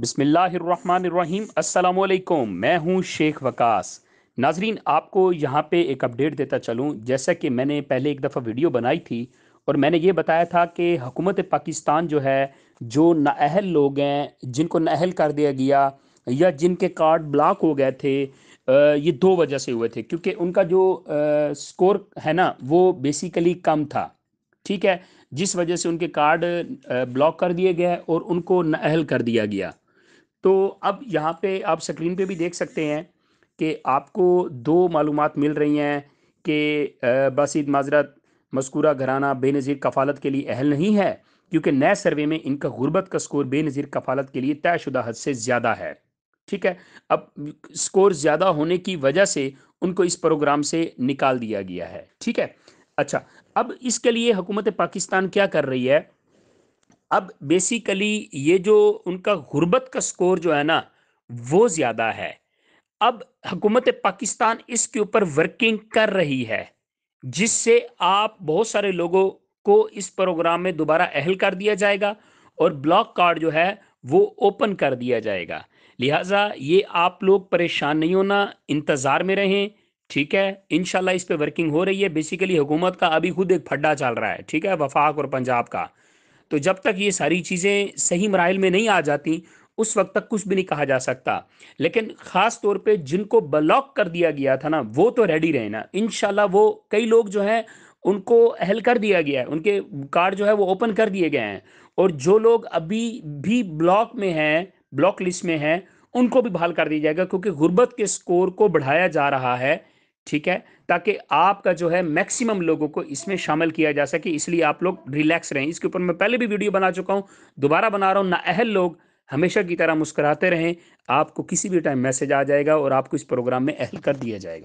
बिसमीम् अल्लाम मैं हूं शेख वकास नाजरीन आपको यहां पे एक अपडेट देता चलूं जैसा कि मैंने पहले एक दफ़ा वीडियो बनाई थी और मैंने ये बताया था कि हुकूमत पाकिस्तान जो है जो नाअहल लोग हैं जिनको नाअल कर दिया गया या जिनके कार्ड ब्लॉक हो गए थे ये दो वजह से हुए थे क्योंकि उनका जो स्कोर है ना वो बेसिकली कम था ठीक है जिस वजह से उनके कार्ड ब्लॉक कर दिए गए और उनको नाअल कर दिया गया तो अब यहाँ पे आप स्क्रीन पे भी देख सकते हैं कि आपको दो मालूम मिल रही हैं कि बसीद माजरत मस्कूरा घराना बेनज़ीर कफालत के लिए अहल नहीं है क्योंकि नए सर्वे में इनका गुर्बत का स्कोर बेनज़ीर कफालत के लिए तयशुदा हद से ज़्यादा है ठीक है अब स्कोर ज़्यादा होने की वजह से उनको इस प्रोग्राम से निकाल दिया गया है ठीक है अच्छा अब इसके लिए हुकूमत पाकिस्तान क्या कर रही है अब बेसिकली ये जो उनका गुर्बत का स्कोर जो है ना वो ज़्यादा है अब हुकूमत पाकिस्तान इसके ऊपर वर्किंग कर रही है जिससे आप बहुत सारे लोगों को इस प्रोग्राम में दोबारा अहल कर दिया जाएगा और ब्लॉक कार्ड जो है वो ओपन कर दिया जाएगा लिहाजा ये आप लोग परेशान नहीं होना इंतज़ार में रहें ठीक है इन इस पर वर्किंग हो रही है बेसिकली हुकूमत का अभी खुद एक फड्डा चल रहा है ठीक है वफाक और पंजाब का तो जब तक ये सारी चीज़ें सही मराइल में नहीं आ जाती उस वक्त तक कुछ भी नहीं कहा जा सकता लेकिन ख़ास तौर पे जिनको ब्लॉक कर दिया गया था ना वो तो रेडी रहे ना इन वो कई लोग जो है उनको अहल कर दिया गया है उनके कार्ड जो है वो ओपन कर दिए गए हैं और जो लोग अभी भी ब्लॉक में हैं ब्लॉक लिस्ट में हैं उनको भी बहाल कर दिया जाएगा क्योंकि गुर्बत के स्कोर को बढ़ाया जा रहा है ठीक है ताकि आपका जो है मैक्सिमम लोगों को इसमें शामिल किया जा सके इसलिए आप लोग रिलैक्स रहें इसके ऊपर मैं पहले भी वीडियो बना चुका हूँ दोबारा बना रहा हूँ अहल लोग हमेशा की तरह मुस्कुराते रहें आपको किसी भी टाइम मैसेज आ जाएगा और आपको इस प्रोग्राम में अहल कर दिया जाएगा